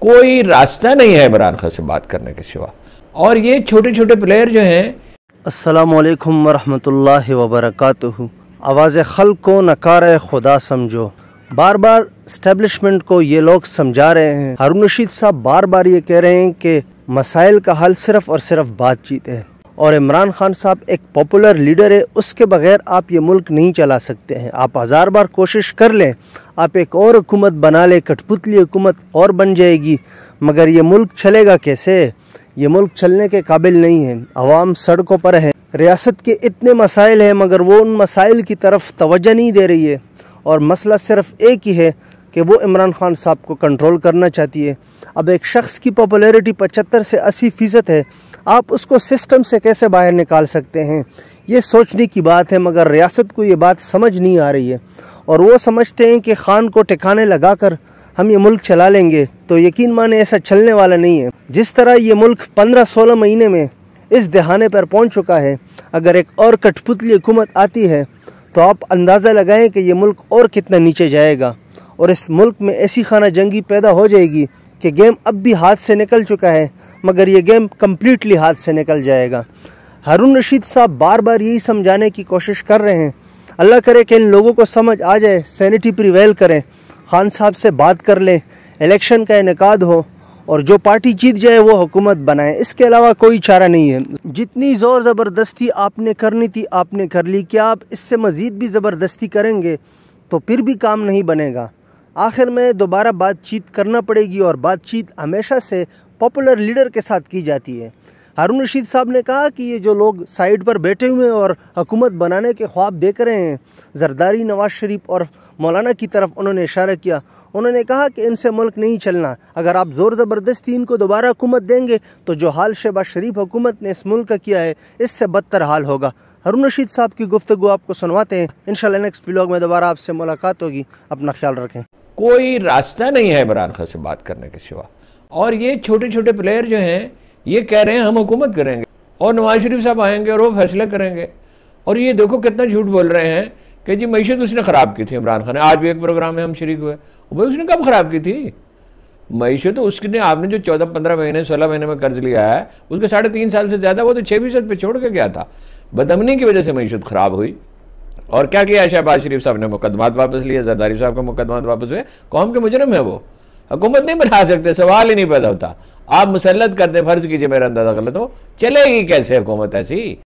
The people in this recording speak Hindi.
कोई रास्ता नहीं है इमरान खान से बात करने के सिवा और ये छोटे छोटे प्लेयर जो हैं असलकम वरहमल वबरक आवाज़ खल को नकार खुदा समझो बार बार स्टैब्लिशमेंट को ये लोग समझा रहे हैं हारून रशीद साहब बार बार ये कह रहे हैं कि मसाइल का हल सिर्फ और सिर्फ बातचीत है और इमरान खान साहब एक पॉपुलर लीडर है उसके बगैर आप ये मुल्क नहीं चला सकते हैं आप हज़ार बार कोशिश कर लें आप एक और हुकूमत बना लें कठपुतली हुकूमत और बन जाएगी मगर ये मुल्क चलेगा कैसे ये मुल्क चलने के काबिल नहीं है आवाम सड़कों पर है रियासत के इतने मसाइल हैं मगर वो उन मसाइल की तरफ तोज्ह नहीं दे रही है और मसला सिर्फ एक ही है कि वो इमरान खान साहब को कंट्रोल करना चाहती है अब एक शख्स की पॉपुलैरिटी पचहत्तर से अस्सी फ़ीसद है आप उसको सिस्टम से कैसे बाहर निकाल सकते हैं ये सोचने की बात है मगर रियासत को ये बात समझ नहीं आ रही है और वो समझते हैं कि खान को ठिकाने लगाकर हम ये मुल्क चला लेंगे तो यकीन माने ऐसा चलने वाला नहीं है जिस तरह ये मुल्क पंद्रह सोलह महीने में इस दहाने पर पहुंच चुका है अगर एक और कठपुतली हुकूमत आती है तो आप अंदाज़ा लगाएं कि ये मुल्क और कितना नीचे जाएगा और इस मुल्क में ऐसी खाना जंगी पैदा हो जाएगी कि गेम अब भी हाथ से निकल चुका है मगर ये गेम कम्प्लीटली हाथ से निकल जाएगा हारून रशीद साहब बार बार यही समझाने की कोशिश कर रहे हैं अल्लाह करे कि इन लोगों को समझ आ जाए सैनिटी प्रिवेल करें खान साहब से बात कर लें इलेक्शन का इनका हो और जो पार्टी जीत जाए वो हुकूमत बनाए इसके अलावा कोई चारा नहीं है जितनी ज़ोर ज़बरदस्ती आपने करनी थी आपने कर ली क्या आप इससे मज़ीद भी ज़बरदस्ती करेंगे तो फिर भी काम नहीं बनेगा आखिर में दोबारा बातचीत करना पड़ेगी और बातचीत हमेशा से पॉपुलर लीडर के साथ की जाती है हारून रशीद साहब ने कहा कि ये जो लोग साइड पर बैठे हुए हैं और हुकूमत बनाने के ख्वाब देख रहे हैं जरदारी नवाज शरीफ और मौलाना की तरफ उन्होंने इशारा किया उन्होंने कहा कि इनसे मुल्क नहीं चलना अगर आप ज़ोर ज़बरदस्ती इनको दोबारा हुकूमत देंगे तो जो हाल शहबाज शरीफ हुकूमत ने इस मुल्क का किया है इससे बदतर हाल होगा हरुण रशीद साहब की गुफ्तु आपको सुनवाते हैं इन नेक्स्ट ब्लॉग में दोबारा आपसे मुलाकात होगी अपना ख्याल रखें कोई रास्ता नहीं है इमरान खान से बात करने के सिवा और ये छोटे छोटे प्लेयर जो हैं ये कह रहे हैं हम हुकूमत करेंगे और नवाज शरीफ साहब आएंगे और वो फैसला करेंगे और ये देखो कितना झूठ बोल रहे हैं कि जी मीशत उसने ख़राब की थी इमरान खान ने आज भी एक प्रोग्राम में हम शरीक हुए भाई उसने कब ख़राब की थी मीशत उसने आपने जो चौदह पंद्रह महीने सोलह महीने में कर्ज लिया है उसके साढ़े तीन साल से ज़्यादा वो तो छः फीसद पर छोड़ के गया था बदमनी की वजह से मीशत ख़राब हुई और क्या किया शहबाज शरीफ साहब ने मुकदमा वापस लिए जरदारी साहब के मुकदमा वापस हुए कौम के मुजरम है वो हुकूमत नहीं बैठा सकते सवाल ही नहीं पैदा होता आप मुसलत करते फर्ज कीजिए मेरा अंदाज़ा गलत हो चलेगी कैसे हुकूमत ऐसी